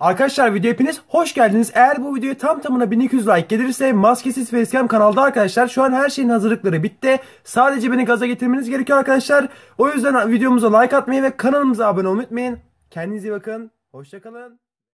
Arkadaşlar video hepiniz hoş geldiniz. Eğer bu videoya tam tamına 1200 like gelirse maskesiz facecam kanalda arkadaşlar şu an her şeyin hazırlıkları bitti. Sadece beni gaza getirmeniz gerekiyor arkadaşlar. O yüzden videomuza like atmayı ve kanalımıza abone olmayı unutmayın. Kendinize iyi bakın. Hoşçakalın.